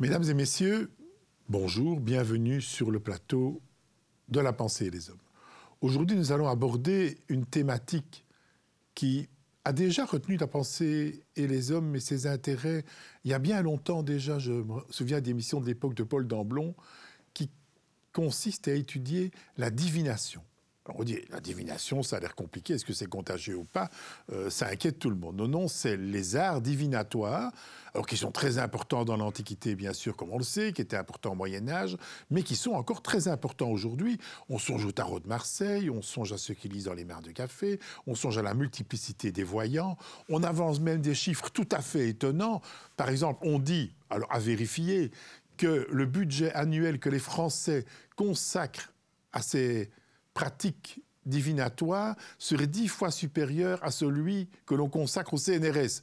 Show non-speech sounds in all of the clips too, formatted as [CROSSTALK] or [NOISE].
Mesdames et messieurs, bonjour, bienvenue sur le plateau de la pensée et les hommes. Aujourd'hui, nous allons aborder une thématique qui a déjà retenu la pensée et les hommes mais ses intérêts. Il y a bien longtemps déjà, je me souviens d'émissions de l'époque de Paul Damblon, qui consiste à étudier la divination on dit la divination, ça a l'air compliqué, est-ce que c'est contagieux ou pas euh, Ça inquiète tout le monde. Non, non, c'est les arts divinatoires, alors qui sont très importants dans l'Antiquité, bien sûr, comme on le sait, qui étaient importants au Moyen Âge, mais qui sont encore très importants aujourd'hui. On songe au tarot de Marseille, on songe à ceux qui lisent dans les mers de café, on songe à la multiplicité des voyants, on avance même des chiffres tout à fait étonnants. Par exemple, on dit, alors à vérifier, que le budget annuel que les Français consacrent à ces pratique divinatoire serait dix fois supérieures à celui que l'on consacre au CNRS.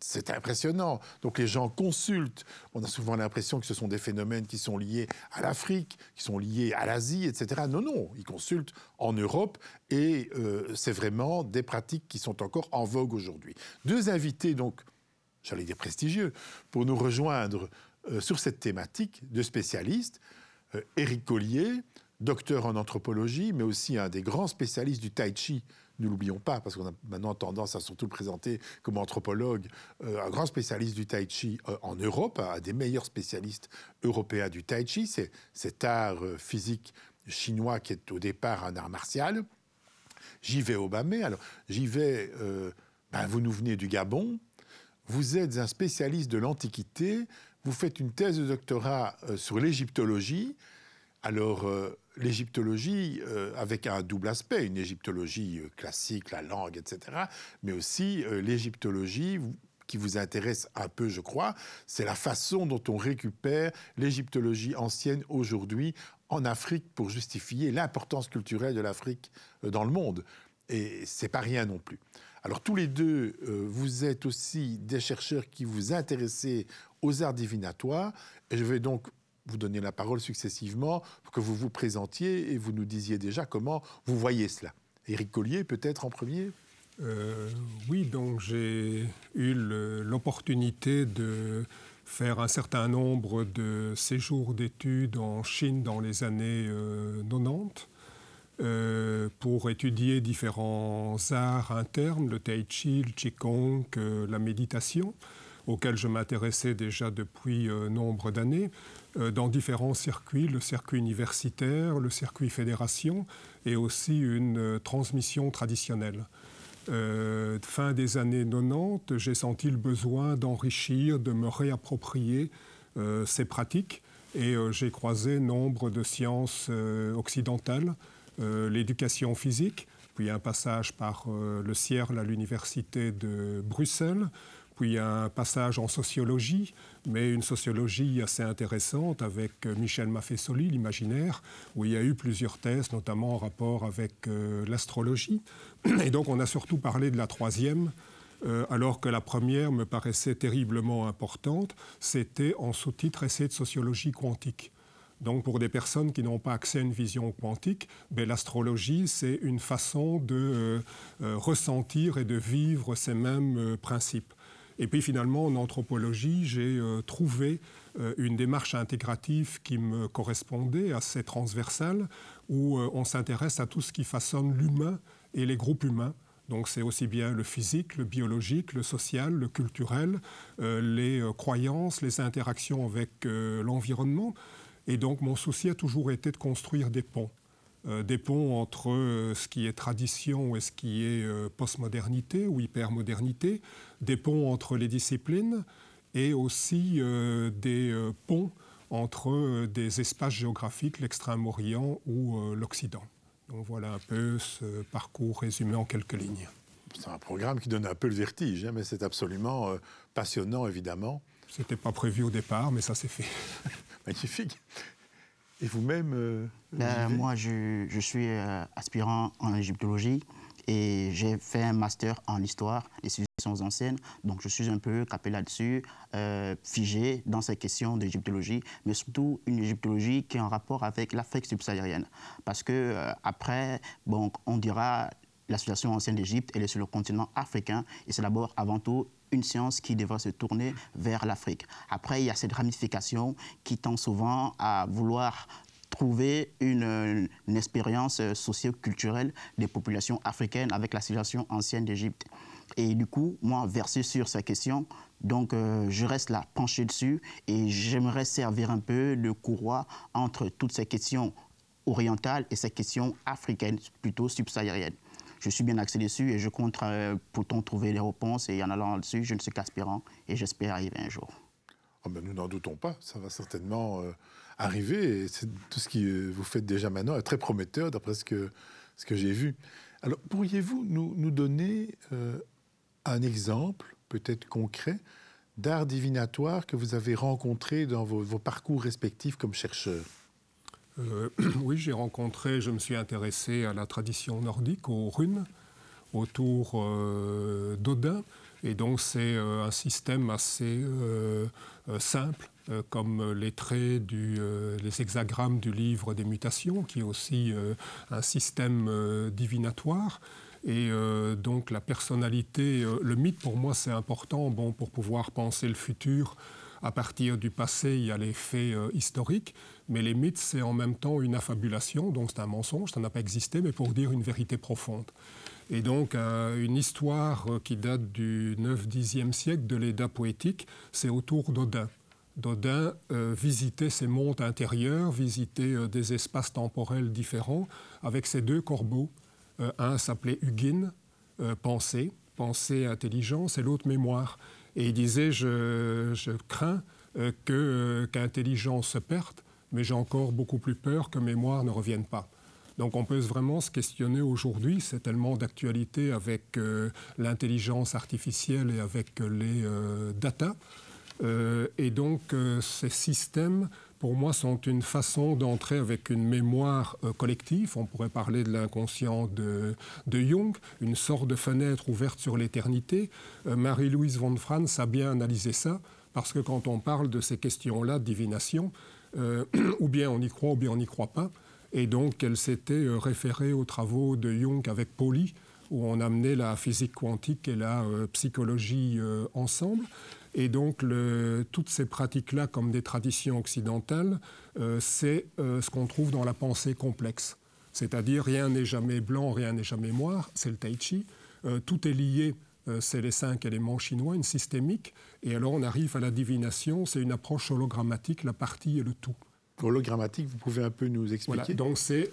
C'est impressionnant. Donc les gens consultent. On a souvent l'impression que ce sont des phénomènes qui sont liés à l'Afrique, qui sont liés à l'Asie, etc. Non, non, ils consultent en Europe et euh, c'est vraiment des pratiques qui sont encore en vogue aujourd'hui. Deux invités, donc, j'allais dire prestigieux, pour nous rejoindre euh, sur cette thématique, de spécialistes, Eric euh, Collier, docteur en anthropologie, mais aussi un des grands spécialistes du tai chi. Ne l'oublions pas, parce qu'on a maintenant tendance à surtout le présenter comme anthropologue, euh, un grand spécialiste du tai chi euh, en Europe, un des meilleurs spécialistes européens du tai chi, c'est cet art euh, physique chinois qui est au départ un art martial. J'y vais au Alors, j'y vais, ben, vous nous venez du Gabon, vous êtes un spécialiste de l'Antiquité, vous faites une thèse de doctorat sur l'égyptologie. Alors, l'égyptologie euh, avec un double aspect, une égyptologie euh, classique, la langue, etc., mais aussi euh, l'égyptologie qui vous intéresse un peu, je crois, c'est la façon dont on récupère l'égyptologie ancienne aujourd'hui en Afrique pour justifier l'importance culturelle de l'Afrique dans le monde. Et c'est pas rien non plus. Alors tous les deux, vous êtes aussi des chercheurs qui vous intéressez aux arts divinatoires. je vais donc vous donner la parole successivement pour que vous vous présentiez et vous nous disiez déjà comment vous voyez cela. Éric Collier, peut-être en premier euh, Oui, donc j'ai eu l'opportunité de faire un certain nombre de séjours d'études en Chine dans les années 90. Euh, euh, pour étudier différents arts internes, le tai chi, le qigong, la méditation, auxquels je m'intéressais déjà depuis nombre d'années. Euh, dans différents circuits, le circuit universitaire, le circuit fédération et aussi une euh, transmission traditionnelle. Euh, fin des années 90, j'ai senti le besoin d'enrichir, de me réapproprier ces pratiques et j'ai croisé nombre de sciences occidentales, l'éducation physique, puis un passage par le CIERL à l'université de Bruxelles, puis un passage en sociologie, mais une sociologie assez intéressante avec euh, Michel Maffesoli, l'imaginaire, où il y a eu plusieurs thèses, notamment en rapport avec euh, l'astrologie. Et donc on a surtout parlé de la troisième, euh, alors que la première me paraissait terriblement importante, c'était en sous-titre Essai de sociologie quantique. Donc pour des personnes qui n'ont pas accès à une vision quantique, ben, l'astrologie, c'est une façon de ressentir et de vivre ces mêmes principes. Et puis finalement, en anthropologie, j'ai euh, trouvé euh, une démarche intégrative qui me correspondait, assez transversale, où euh, on s'intéresse à tout ce qui façonne l'humain et les groupes humains. Donc c'est aussi bien le physique, le biologique, le social, le culturel, les croyances, les interactions avec l'environnement. Et donc mon souci a toujours été de construire des ponts. Euh, des ponts entre euh, ce qui est tradition et ce qui est euh, postmodernité ou hypermodernité, des ponts entre les disciplines et aussi des ponts entre des espaces géographiques, l'extrême-orient ou l'Occident. Donc voilà un peu ce parcours résumé en quelques lignes. C'est un programme qui donne un peu le vertige, hein, mais c'est absolument passionnant, évidemment. C'était pas prévu au départ, mais ça s'est fait. [LAUGHS] Magnifique. Et vous-même euh, ben, Moi, je, je suis euh, aspirant en égyptologie et j'ai fait un master en histoire des civilisations anciennes. Donc, je suis un peu capé là-dessus, euh, figé dans ces questions d'égyptologie, mais surtout une égyptologie qui est en rapport avec l'Afrique subsaharienne. Parce que après, bon, on dira la situation ancienne d'Égypte, elle est sur le continent africain et c'est d'abord avant tout une science qui devra se tourner vers l'Afrique. Après, il y a cette ramification qui tend souvent à vouloir trouver une, expérience euh, socio-culturelle des populations africaines avec la civilisation ancienne d'Égypte. Et du coup, moi, versé sur cette question, donc euh, je reste là penché dessus et j'aimerais servir un peu de courroie entre toutes ces questions orientales et ces questions africaines, plutôt subsahariennes je suis bien axé dessus et je compte euh, pourtant trouver les réponses et en allant dessus, je ne suis qu'aspirant et j'espère arriver un jour. Ah ben, nous n'en doutons pas, ça va certainement euh, arriver et tout ce que euh, vous faites déjà maintenant est très prometteur d'après ce que, ce que j'ai vu. Alors pourriez-vous nous, nous, donner un exemple, peut-être concret, d'art divinatoire que vous avez rencontré dans vos parcours respectifs comme chercheur euh, [CLEARS THROAT] oui, j'ai rencontré, je me suis intéressé à la tradition nordique, aux runes, autour euh, d'Odin. Et donc c'est euh, un système assez simple, comme les traits, du, les hexagrammes du livre des mutations, qui est aussi un système divinatoire. Et donc la personnalité, le mythe pour moi c'est important bon, pour pouvoir penser le futur à partir du passé, il y a les faits euh, historiques, mais les mythes, c'est en même temps une affabulation, donc c'est un mensonge, ça n'a pas existé, mais pour dire une vérité profonde. Et donc, euh, une histoire euh, qui date du 9-10e siècle de l'Éda poétique, c'est autour d'Odin. Dodin visitait ses mondes intérieurs, visitait des espaces temporels différents avec ses deux corbeaux. un s'appelait Huguin, pensée, pensée, intelligence, et l'autre mémoire. Et il disait, je, crains euh, que, euh, qu'intelligence se perde, mais j'ai encore beaucoup plus peur que mémoire ne revienne pas. Donc on peut vraiment se questionner aujourd'hui, c'est tellement d'actualité avec euh, l'intelligence artificielle et avec les data. et donc ces systèmes pour moi, sont une façon d'entrer avec une mémoire euh, collective. On pourrait parler de l'inconscient de, de, Jung, une sorte de fenêtre ouverte sur l'éternité. Euh, Marie-Louise von Franz a bien analysé ça, parce que quand on parle de ces questions-là, divination, euh, [CLEARS THROAT] ou bien on y croit, ou bien on n'y croit pas. Et donc, elle s'était référée aux travaux de Jung avec Pauli, où on amenait la physique quantique et la psychologie ensemble. Et donc, toutes ces pratiques-là, comme des traditions occidentales, euh, c'est euh, ce qu'on trouve dans la pensée complexe. C'est-à-dire, rien n'est jamais blanc, rien n'est jamais noir, c'est le tai chi. Euh, tout est lié, c'est les cinq éléments chinois, une systémique. Et alors, on arrive à la divination, c'est une approche hologrammatique, la partie et le tout. Hologrammatique, vous pouvez un peu nous expliquer Donc, c'est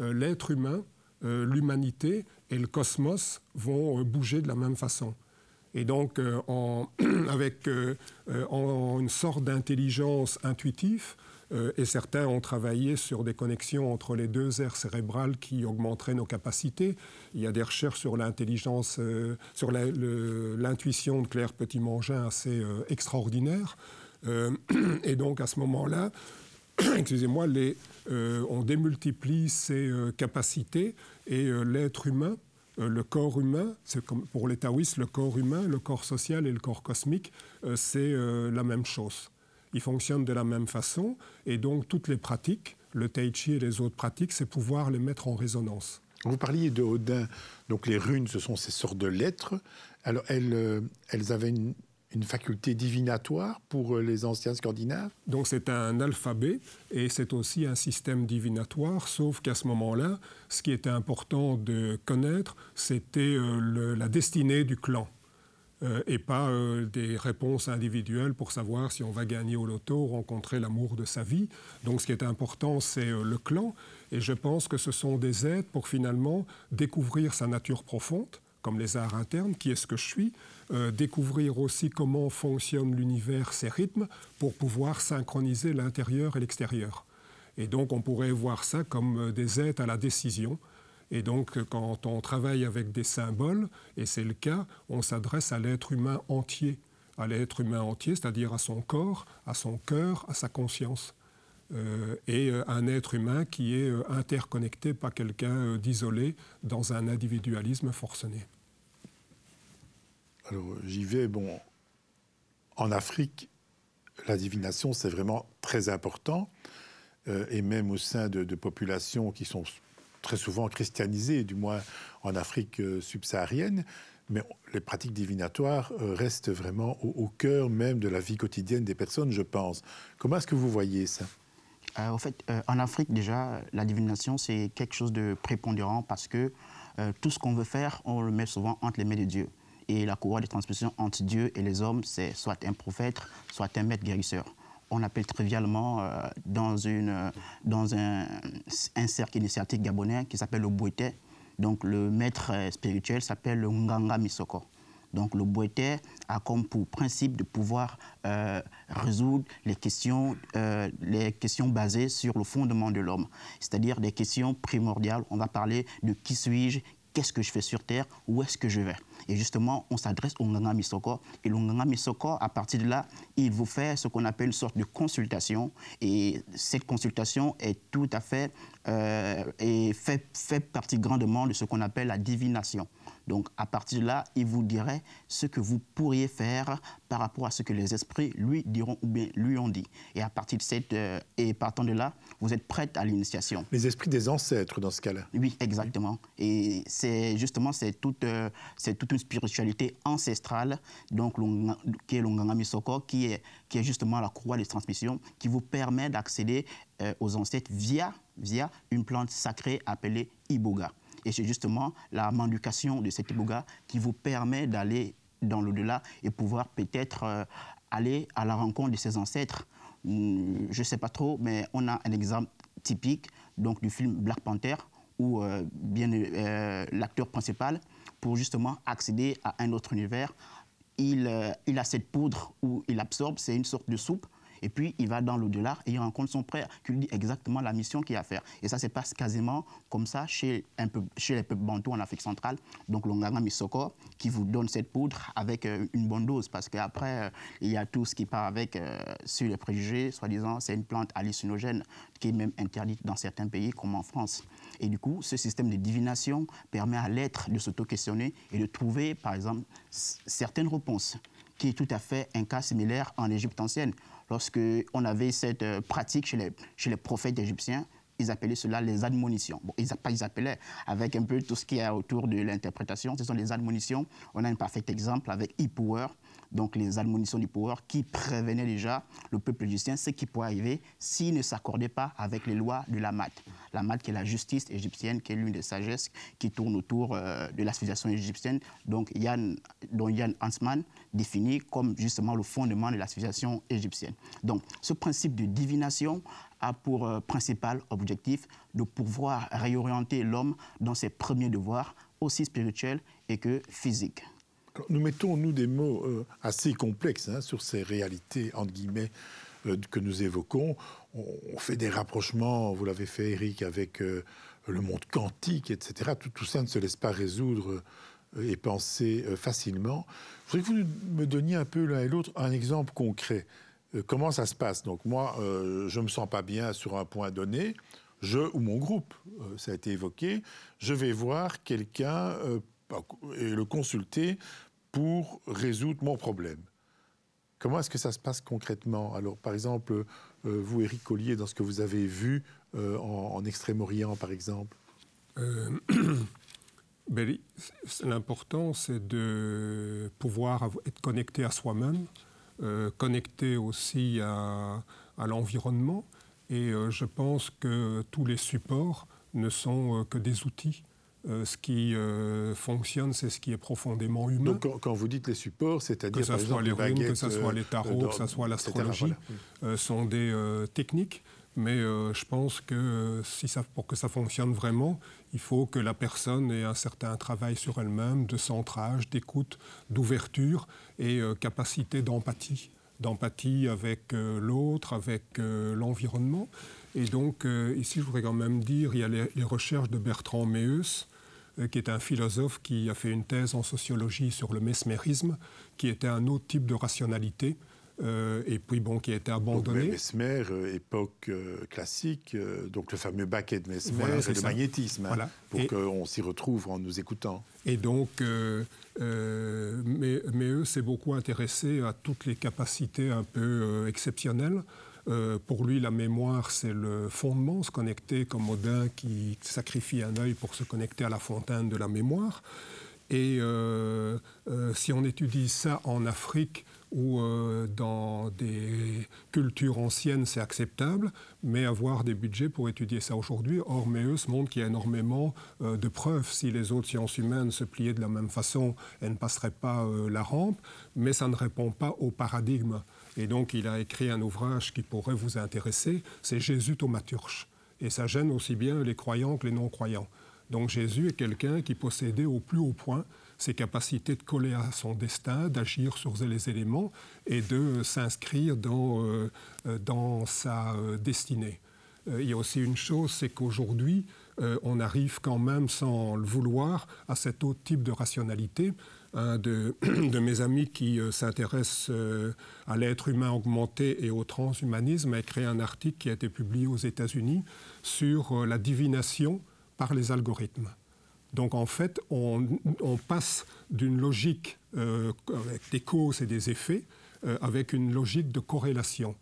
l'être humain, l'humanité et le cosmos vont bouger de la même façon. Et donc, euh, [CLEARS THROAT] avec euh, euh, une sorte d'intelligence intuitive, et certains ont travaillé sur des connexions entre les deux aires cérébrales qui augmenteraient nos capacités. Il y a des recherches sur l'intelligence, sur l'intuition de Claire Petit-Mangin assez extraordinaire. [CLEARS THROAT] et donc, à ce moment-là, [CLEARS THROAT] excusez-moi, on démultiplie ces capacités et l'être humain euh, le corps humain, c'est comme pour les taoïstes, le corps humain, le corps social et le corps cosmique, euh, c'est euh, la même chose. Ils fonctionnent de la même façon et donc toutes les pratiques, le tai chi et les autres pratiques, c'est pouvoir les mettre en résonance. Vous parliez de Odin, donc les runes, ce sont ces sortes de lettres. Alors elles, elles avaient une, une faculté divinatoire pour euh, les anciens scandinaves. Donc c'est un alphabet et c'est aussi un système divinatoire, sauf qu'à ce moment-là, ce qui était important de connaître, c'était euh, la destinée du clan. Euh, et pas des réponses individuelles pour savoir si on va gagner au loto, rencontrer l'amour de sa vie. Donc ce qui est important, c'est le clan. Et je pense que ce sont des aides pour finalement découvrir sa nature profonde, comme les arts internes, qui est-ce que je suis, euh, découvrir aussi comment fonctionne l'univers, ses rythmes, pour pouvoir synchroniser l'intérieur et l'extérieur. Et donc on pourrait voir ça comme euh, des aides à la décision. Et donc euh, quand on travaille avec des symboles, et c'est le cas, on s'adresse à l'être humain entier, à l'être humain entier, c'est-à-dire à son corps, à son cœur, à sa conscience. et un être humain qui est interconnecté, pas quelqu'un d'isolé dans un individualisme forcené. Alors j'y vais, bon, en Afrique, la divination, c'est vraiment très important, euh, et même au sein de, populations qui sont très souvent christianisées, du moins en Afrique euh, subsaharienne, mais les pratiques divinatoires euh, restent vraiment au, au, cœur même de la vie quotidienne des personnes, je pense. Comment est-ce que vous voyez ça En fait, en Afrique déjà, la divination, c'est quelque chose de prépondérant parce que tout ce qu'on veut faire, on le met souvent entre les mains de Dieu. Et la courroie de transmission entre Dieu et les hommes, c'est soit un prophète, soit un maître guérisseur. On appelle trivialement euh, dans, une, euh, dans un, cercle initiatique gabonais qui s'appelle le Boueté. Donc le maître euh, spirituel s'appelle le Nganga Misoko. Donc le Boueté a comme pour principe de pouvoir résoudre les questions, les questions basées sur le fondement de l'homme, c'est-à-dire des questions primordiales. On va parler de qui suis-je, qu'est-ce que je fais sur Terre, où est-ce que je vais. Et justement, on s'adresse au Nganga Misoko. Et le Nganga Misoko, à partir de là, il vous fait ce qu'on appelle une sorte de consultation. Et cette consultation est tout à fait, et euh, fait, fait partie grandement de ce qu'on appelle la divination. Donc à partir de là, il vous dirait ce que vous pourriez faire par rapport à ce que les esprits lui diront ou bien lui ont dit. Et à partir de cette euh, et partant de là, vous êtes prête à l'initiation. Les esprits des ancêtres dans ce cas-là. Oui, exactement. Et c'est justement c'est toute euh, une spiritualité ancestrale donc qui est l'onganga qui est justement la croix de transmission qui vous permet d'accéder euh, aux ancêtres via via une plante sacrée appelée iboga. Et c'est justement la manducation de cet iboga qui vous permet d'aller dans l'au-delà et pouvoir peut-être euh, aller à la rencontre de ses ancêtres. Hmm, je ne sais pas trop, mais on a un exemple typique donc, du film Black Panther, où euh, bien euh, l'acteur principal, pour justement accéder à un autre univers, il a cette poudre où il absorbe, c'est une sorte de soupe et puis, il va dans l'au-delà et il rencontre son père qui lui dit exactement la mission qu'il a à faire. Et ça se passe quasiment comme ça chez, un peu, chez les peuples bantous en Afrique centrale. Donc, l'Onganga Misoko qui vous donne cette poudre avec euh, une bonne dose parce qu'après, euh, il y a tout ce qui part avec euh, sur les préjugés, soi-disant, c'est une plante hallucinogène qui est même interdite dans certains pays comme en France. Et du coup, ce système de divination permet à l'être de s'auto-questionner et de trouver, par exemple, certaines réponses qui est tout à fait un cas similaire en Égypte ancienne. Lorsqu'on avait cette euh, pratique chez les, chez les prophètes égyptiens, ils appelaient cela les admonitions. Bon, ils, pas, ils appelaient avec un peu tout ce qu'il y a autour de l'interprétation, ce sont les admonitions. On a un parfait exemple avec Hippouer, donc les admonitions du pouvoir qui prévenaient déjà le peuple égyptien ce qui pourrait arriver s'il ne s'accordait pas avec les lois de la mat. La mat qui est la justice égyptienne, qui est l'une des sagesses qui tourne autour euh, de la civilisation égyptienne, donc Yann, dont Yann Hansman définit comme justement le fondement de la civilisation égyptienne. Donc ce principe de divination a pour euh, principal objectif de pouvoir réorienter l'homme dans ses premiers devoirs, aussi spirituels et que physiques nous mettons, nous, des mots euh, assez complexes hein, sur ces réalités, entre guillemets, euh, que nous évoquons. On, fait des rapprochements, vous l'avez fait, Eric, avec euh, le monde quantique, etc. Tout, tout, ça ne se laisse pas résoudre et penser facilement. Je voudrais que vous me donniez un peu l'un et l'autre un exemple concret. comment ça se passe Donc, moi, je ne me sens pas bien sur un point donné je ou mon groupe, ça a été évoqué, je vais voir quelqu'un et le consulter pour résoudre mon problème. Comment est-ce que ça se passe concrètement Alors, par exemple, euh, vous, Éric Collier, dans ce que vous avez vu euh, en, Extrême-Orient, par exemple euh, [CLEARS THROAT] ben L'important, c'est de pouvoir être connecté à soi-même, connecté aussi à l'environnement. Et je pense que tous les supports ne sont que des outils. Euh, ce qui euh, fonctionne, c'est ce qui est profondément humain. Donc, quand, vous dites les supports, c'est-à-dire que ce soit les runes, que ce soit euh, les tarots, que ce soit l'astrologie, sont des techniques. Mais je pense que pour que ça fonctionne vraiment, il faut que la personne ait un certain travail sur elle-même, de centrage, d'écoute, d'ouverture et capacité d'empathie d'empathie avec l'autre, avec l'environnement. Et donc, ici, je voudrais quand même dire, il y a les, les recherches de Bertrand Meus euh, qui est un philosophe qui a fait une thèse en sociologie sur le mesmérisme, qui était un autre type de rationalité. Euh, et puis bon, qui a été abandonné. Mesmer, euh, époque classique, donc le fameux baquet de Mesmer c'est hein, et le magnétisme, pour qu'on s'y retrouve en nous écoutant. Et donc, mais, mais, eux s'est beaucoup intéressé à toutes les capacités un peu exceptionnelles euh, pour lui, la mémoire, c'est le fondement, se connecter comme Odin qui sacrifie un œil pour se connecter à la fontaine de la mémoire. Et euh, euh, si on étudie ça en Afrique ou dans des cultures anciennes, c'est acceptable, mais avoir des budgets pour étudier ça aujourd'hui, se montre qu'il y a énormément de preuves. Si les autres sciences humaines se pliaient de la même façon, elles ne passeraient pas la rampe, mais ça ne répond pas au paradigme. Et donc, il a écrit un ouvrage qui pourrait vous intéresser, c'est Jésus thaumaturge. Et ça gêne aussi bien les croyants que les non-croyants. Donc Jésus est quelqu'un qui possédait au plus haut point ses capacités de coller à son destin, d'agir sur les éléments et de s'inscrire dans, euh, sa euh, destinée. Euh, il y a aussi une chose, c'est qu'aujourd'hui, on arrive quand même sans le vouloir à cet autre type de rationalité un [CLEARS THROAT] de, mes amis qui euh, s'intéresse euh, à l'être humain augmenté et au transhumanisme a écrit un article qui a été publié aux États-Unis sur euh, la divination par les algorithmes. Donc en fait, on, passe d'une logique avec des causes et des effets avec une logique de corrélation.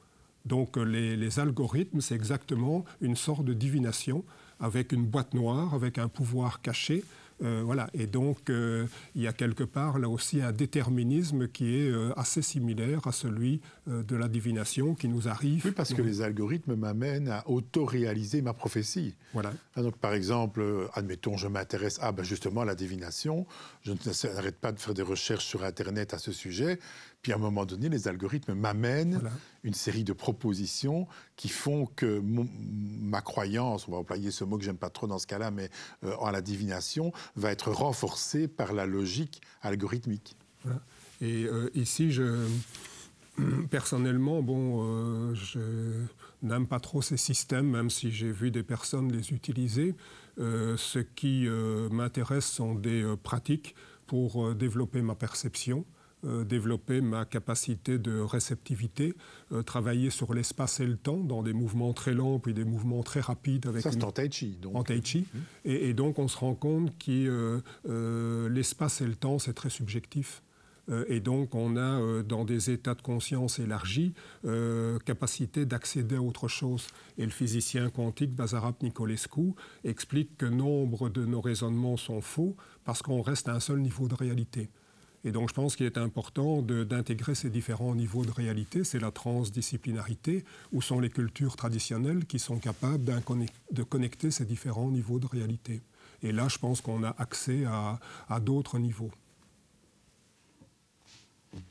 Donc les algorithmes, c'est exactement une sorte de divination avec une boîte noire, avec un pouvoir caché, euh, voilà. Et donc, euh, il y a quelque part là aussi un déterminisme qui est euh, assez similaire à celui de la divination qui nous arrive. Oui, parce que les algorithmes m'amènent à autoréaliser ma prophétie. Voilà. Ah, donc, par exemple, admettons, je m'intéresse à ah, ben, justement à la divination. Je n'arrête pas de faire des recherches sur Internet à ce sujet. Puis à un moment donné, les algorithmes m'amènent une série de propositions qui font que ma croyance, on va employer ce mot que j'aime pas trop dans ce cas-là, mais euh, en la divination, va être renforcée par la logique algorithmique. Et euh, ici, [CLEARS THROAT] personnellement, bon, euh, je n'aime pas trop ces systèmes, même si j'ai vu des personnes les utiliser. ce qui m'intéresse sont des pratiques pour développer ma perception. Euh, développer ma capacité de réceptivité, euh, travailler sur l'espace et le temps dans des mouvements très lents puis des mouvements très rapides. Avec Ça, c'est en tai chi. Donc. Mmh. Et, donc, on se rend compte que euh, l'espace et le temps, c'est très subjectif. Et donc, on a, dans des états de conscience élargis, capacité d'accéder à autre chose. Et le physicien quantique Bazarab Nicolescu explique que nombre de nos raisonnements sont faux parce qu'on reste à un seul niveau de réalité. Et donc je pense qu'il est important d'intégrer ces différents niveaux de réalité. C'est la transdisciplinarité, où sont les cultures traditionnelles qui sont capables de connecter ces différents niveaux de réalité. Et là, je pense qu'on a accès à, d'autres niveaux.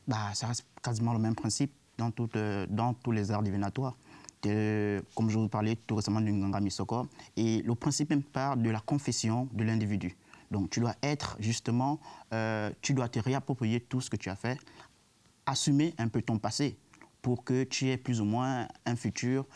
Bah, ça reste quasiment le même principe dans, euh, dans tous les arts divinatoires. comme je vous parlais tout récemment du Nganga et le principe même part de la confession de l'individu. Donc tu dois être justement, euh, tu dois te réapproprier tout ce que tu as fait, assumer un peu ton passé pour que tu aies plus ou moins un futur,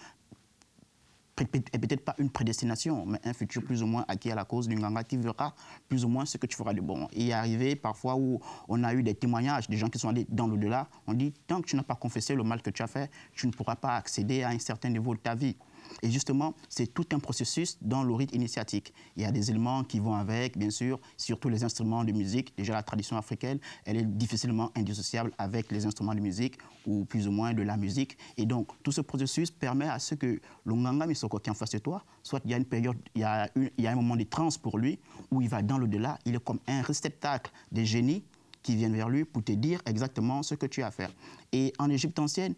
et peut-être pas une prédestination, mais un futur plus ou moins acquis à la cause d'une ganga qui verra plus ou moins ce que tu feras de bon. Et il est parfois où on a eu des témoignages des gens qui sont allés dans l'au-delà, on dit tant que tu n'as pas confessé le mal que tu as fait, tu ne pourras pas accéder à un certain niveau de ta vie. Et justement, c'est tout un processus dans le rite initiatique. Il y a des éléments qui vont avec, bien sûr, surtout les instruments de musique. Déjà, la tradition africaine, elle est difficilement indissociable avec les instruments de musique ou plus ou moins de la musique. Et donc, tout ce processus permet à ce que le nganga misoko qui est en face de toi, soit il y a une période, il y a, un moment de transe pour lui, où il va dans le delà il est comme un réceptacle des génies qui viennent vers lui pour te dire exactement ce que tu as à faire. Et en Égypte ancienne,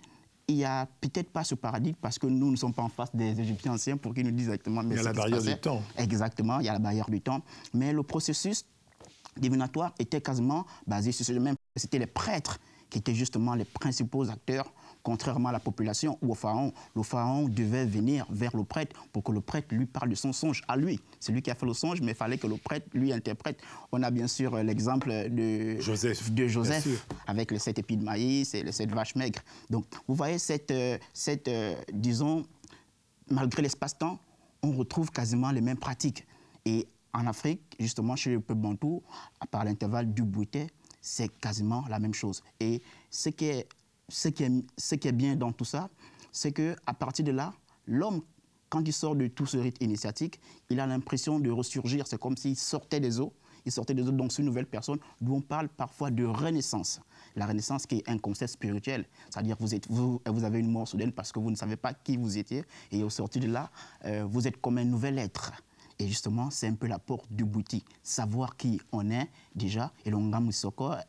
il n'y a peut-être pas ce paradigme parce que nous ne sommes pas en face des Égyptiens anciens pour qu'ils nous disent exactement. Mais il y a la barrière du temps. Exactement, il y a la barrière du temps. Mais le processus divinatoire était quasiment basé sur ce même. C'était les prêtres qui étaient justement les principaux acteurs contrairement à la population ou au pharaon. Le pharaon devait venir vers le prêtre pour que le prêtre lui parle de son songe à lui. C'est lui qui a fait le songe, mais il fallait que le prêtre lui interprète. On a bien sûr euh, l'exemple de Joseph, de Joseph avec les sept épis de maïs et les sept vaches maigres. Donc, vous voyez, cette, euh, cette euh, disons, malgré l'espace-temps, on retrouve quasiment les mêmes pratiques. Et en Afrique, justement, chez le peuple bantou, à part l'intervalle du bouté, c'est quasiment la même chose. Et ce qui est ce qui, est, bien dans tout ça, c'est qu'à partir de là, l'homme, quand il sort de tout ce rite initiatique, il a l'impression de ressurgir. C'est comme s'il sortait des eaux. Il sortait des eaux, donc c'est une nouvelle personne d'où on parle parfois de renaissance. La renaissance qui est un concept spirituel. C'est-à-dire vous, vous, avez une mort soudaine parce que vous ne savez pas qui vous étiez. Et au sortir de là, euh, vous êtes comme un nouvel être. Et justement, c'est un peu la porte du boutique. Savoir qui on est déjà. Et le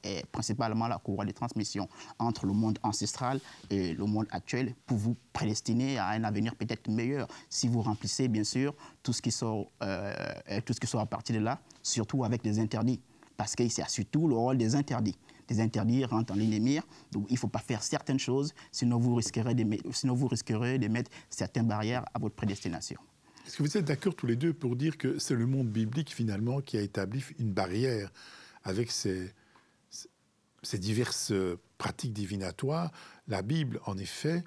est principalement la courroie de transmission entre le monde ancestral et le monde actuel pour vous prédestiner à un avenir peut-être meilleur si vous remplissez, bien sûr, tout ce qui sort, euh, tout ce qui sort à partir de là, surtout avec des interdits. Parce que c'est surtout le rôle des interdits des interdits rentrent en ligne Donc il ne faut pas faire certaines choses, sinon vous risquerez de, sinon vous risquerez de mettre certaines barrières à votre prédestination. Est-ce que vous êtes d'accord tous les deux pour dire que c'est le monde biblique finalement qui a établi une barrière avec ces, diverses pratiques divinatoires La Bible, en effet,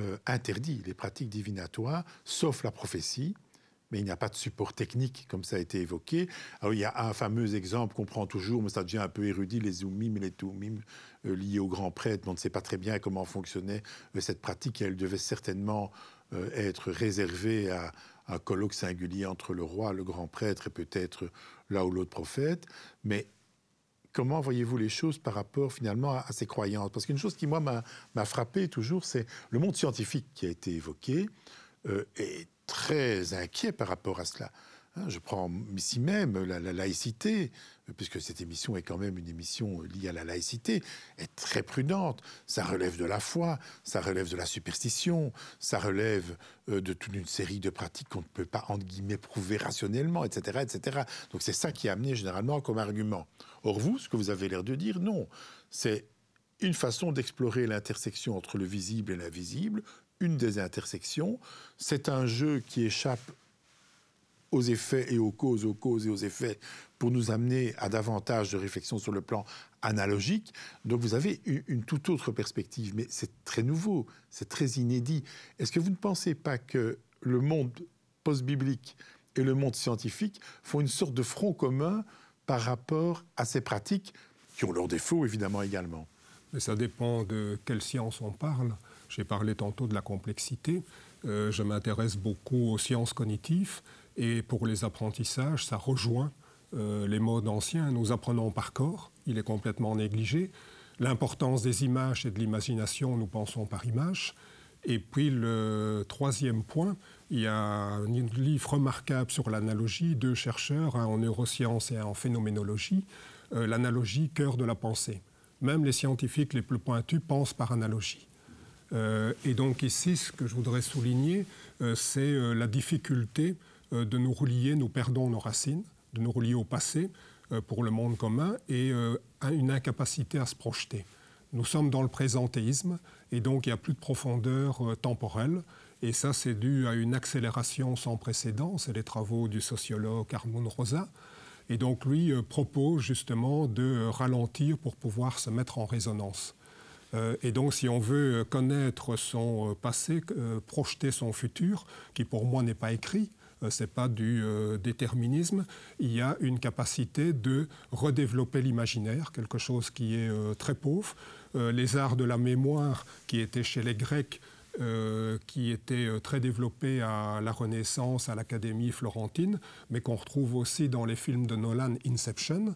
euh, interdit les pratiques divinatoires, sauf la prophétie, mais il n'y a pas de support technique, comme ça a été évoqué. Alors, il y a un fameux exemple qu'on prend toujours, mais ça devient un peu érudit, les oumim et les toumim euh, liés aux grands prêtres. On ne sait pas très bien comment fonctionnait euh, cette pratique, et elle devait certainement être réservée à, un colloque singulier entre le roi, le grand prêtre et peut-être l'un ou l'autre prophète, mais comment voyez-vous les choses par rapport finalement à, ces croyances Parce qu'une chose qui, moi, m'a frappé toujours, c'est le monde scientifique qui a été évoqué euh, est très inquiet par rapport à cela. Hein, je prends ici même la laïcité puisque cette émission est quand même une émission euh, liée à la laïcité, est très prudente. Ça relève de la foi, ça relève de la superstition, ça relève euh, de toute une série de pratiques qu'on ne peut pas, entre guillemets, prouver rationnellement, etc. etc. Donc c'est ça qui est amené généralement comme argument. Or vous, ce que vous avez l'air de dire, non. C'est une façon d'explorer l'intersection entre le visible et l'invisible, une des intersections. C'est un jeu qui échappe aux effets et aux causes, aux causes et aux effets, pour nous amener à davantage de réflexion sur le plan analogique. Donc vous avez une, une toute autre perspective, mais c'est très nouveau, c'est très inédit. Est-ce que vous ne pensez pas que le monde post-biblique et le monde scientifique font une sorte de front commun par rapport à ces pratiques qui ont leurs défauts évidemment également mais ça dépend de quelle science on parle. J'ai parlé tantôt de la complexité. Euh, je m'intéresse beaucoup aux sciences cognitives. Et pour les apprentissages, ça rejoint euh, les modes anciens. Nous apprenons par corps, il est complètement négligé. L'importance des images et de l'imagination, nous pensons par images. Et puis le troisième point, il y a un livre remarquable sur l'analogie, deux chercheurs, un en neurosciences et un en phénoménologie, euh, l'analogie cœur de la pensée. Même les scientifiques les plus pointus pensent par analogie. Euh, et donc ici, ce que je voudrais souligner, c'est la difficulté euh, de nous relier, nous perdons nos racines, de nous relier au passé euh, pour le monde commun et euh, une incapacité à se projeter. Nous sommes dans le présentéisme et donc il n'y a plus de profondeur temporelle. Et ça, c'est dû à une accélération sans précédent. C'est les travaux du sociologue Armand Rosa. Et donc lui propose justement de ralentir pour pouvoir se mettre en résonance. Et donc, si on veut connaître son passé, projeter son futur, qui pour moi n'est pas écrit, n'est euh, pas du euh, déterminisme. Il y a une capacité de redévelopper l'imaginaire, quelque chose qui est euh, très pauvre. les arts de la mémoire, qui étaient chez les Grecs, qui étaient très développés à la Renaissance, à l'Académie florentine, mais qu'on retrouve aussi dans les films de Nolan Inception,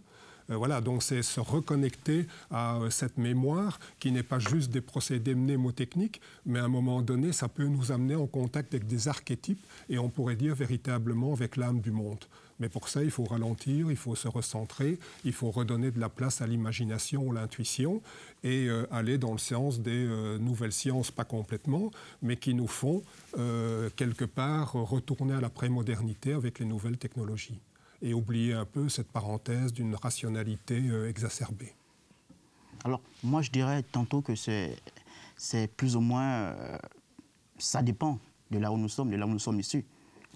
euh, voilà, donc c'est se reconnecter à euh, cette mémoire qui n'est pas juste des procédés mnémotechniques, mais à un moment donné, ça peut nous amener en contact avec des archétypes et on pourrait dire véritablement avec l'âme du monde. Mais pour ça, il faut ralentir, il faut se recentrer, il faut redonner de la place à l'imagination, à l'intuition, et euh, aller dans le sens des nouvelles sciences, pas complètement, mais qui nous font, quelque part, retourner à la prémodernité avec les nouvelles technologies et oublier un peu cette parenthèse d'une rationalité euh, exacerbée. Alors, moi, je dirais tantôt que c'est plus ou moins. Euh, ça dépend de là où nous sommes, de là où nous sommes issus.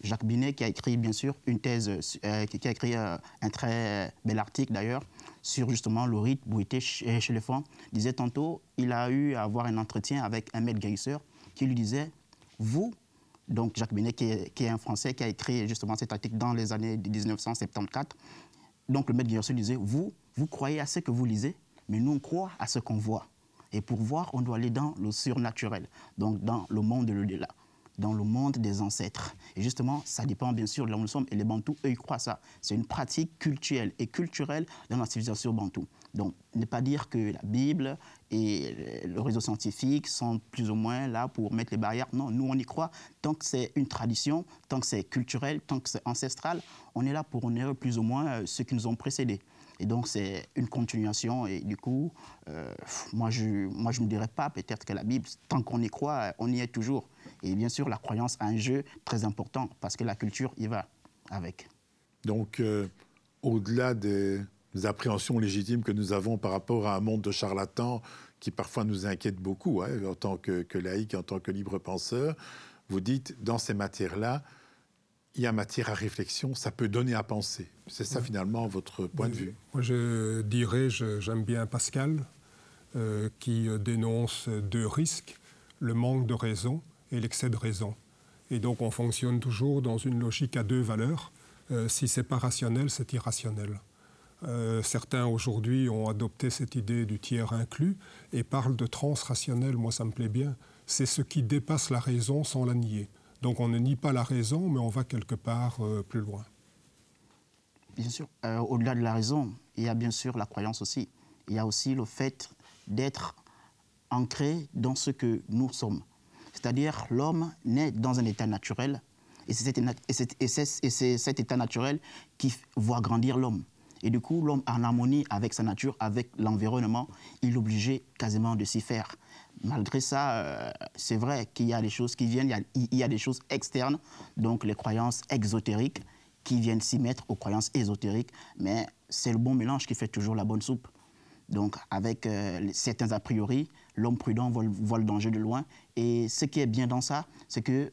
Jacques Binet, qui a écrit, bien sûr, une thèse, euh, qui a écrit un très bel article d'ailleurs, sur justement le rythme bruité chez, chez les francs, disait tantôt il a eu à avoir un entretien avec un maître guérisseur qui lui disait Vous, donc Jacques Binet, qui est, un Français, qui a écrit justement cette article dans les années 1974. Donc le maître Guillaume disait, vous, vous croyez à ce que vous lisez, mais nous, on croit à ce qu'on voit. Et pour voir, on doit aller dans le surnaturel, donc dans le monde de l'au-delà dans le monde des ancêtres. Et justement, ça dépend bien sûr de l'homme où nous sommes. Et les Bantous, eux, ils croient ça. C'est une pratique culturelle et culturelle dans la civilisation Bantou. Donc, ne pas dire que la Bible et le réseau scientifique sont plus ou moins là pour mettre les barrières. Non, nous, on y croit. Tant que c'est une tradition, tant que c'est culturel, tant que c'est ancestral, on est là pour honorer plus ou moins euh, ceux qui nous ont précédés. Et donc, c'est une continuation. Et du coup, euh, moi, je, moi, je me dirais pas peut-être que la Bible, tant qu'on y croit, euh, on y est toujours. Et bien sûr, la croyance a un jeu très important parce que la culture y va avec. Donc, euh, au-delà des appréhensions légitimes que nous avons par rapport à un monde de charlatans qui parfois nous inquiète beaucoup hein, en tant que, que en tant que libre penseur, vous dites, dans ces matières-là, il y a matière à réflexion, ça peut donner à penser. C'est ça finalement votre point de vue. Euh, moi je dirais, j'aime bien Pascal, euh, qui euh, dénonce deux risques, le manque de raison et l'excès de raison. Et donc on fonctionne toujours dans une logique à deux valeurs. Euh, si c'est pas rationnel, c'est irrationnel. certains aujourd'hui ont adopté cette idée du tiers inclus et parlent de transrationnel, moi ça me plaît bien. C'est ce qui dépasse la raison sans la nier. Donc on ne nie pas la raison, mais on va quelque part euh, plus loin. Bien sûr, euh, au-delà de la raison, il y a bien sûr la croyance aussi. Il y a aussi le fait d'être ancré dans ce que nous sommes. C'est-à-dire l'homme naît dans un état naturel, et c'est cet, cet, état naturel qui voit grandir l'homme. Et du coup, l'homme en harmonie avec sa nature, avec l'environnement, il est obligé quasiment de s'y faire malgré ça, euh, c'est vrai qu'il y a des choses qui viennent, il y, a, des choses externes, donc les croyances exotériques qui viennent s'y mettre aux croyances ésotériques, mais c'est le bon mélange qui fait toujours la bonne soupe. Donc avec euh, certains a priori, l'homme prudent voit, voit, le danger de loin, et ce qui est bien dans ça, c'est que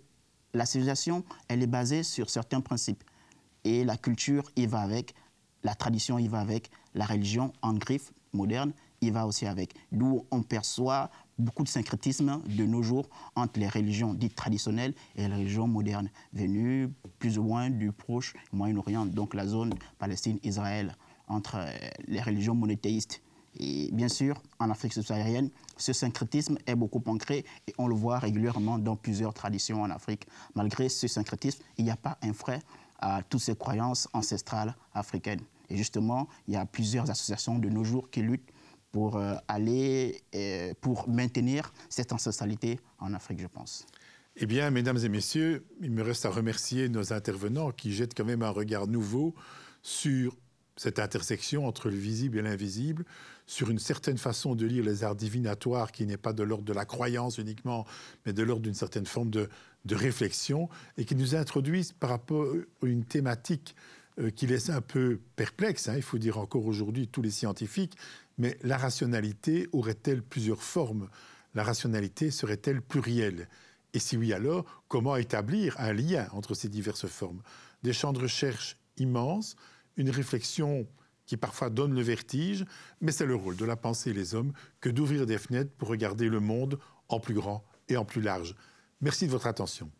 la civilisation, elle est basée sur certains principes, et la culture y va avec, la tradition y va avec, la religion en griffe moderne il va aussi avec. D'où on perçoit beaucoup de syncrétisme de nos jours entre les religions dites traditionnelles et les religions modernes, venues plus ou moins du proche Moyen-Orient, donc la zone Palestine-Israël, entre euh, les religions monothéistes. Et bien sûr, en Afrique subsaharienne, ce syncrétisme est beaucoup ancré et on le voit régulièrement dans plusieurs traditions en Afrique. Malgré ce syncrétisme, il n'y a pas un frais à toutes ces croyances ancestrales africaines. Et justement, il y a plusieurs associations de nos jours qui luttent pour euh, aller, euh, pour maintenir cette ancestralité en Afrique, je pense. Eh bien, mesdames et messieurs, il me reste à remercier nos intervenants qui jettent quand même un regard nouveau sur cette intersection entre le visible et l'invisible, sur une certaine façon de lire les arts divinatoires qui n'est pas de l'ordre de la croyance uniquement, mais de l'ordre d'une certaine forme de, réflexion, et qui nous introduisent par rapport à une thématique euh, qui laisse un peu perplexe, hein, il faut dire encore aujourd'hui tous les scientifiques, mais la rationalité aurait-elle plusieurs formes La rationalité serait-elle plurielle Et si oui, alors, comment établir un lien entre ces diverses formes Des champs de recherche immenses, une réflexion qui parfois donne le vertige, mais c'est le rôle de la pensée et les hommes que d'ouvrir des fenêtres pour regarder le monde en plus grand et en plus large. Merci de votre attention.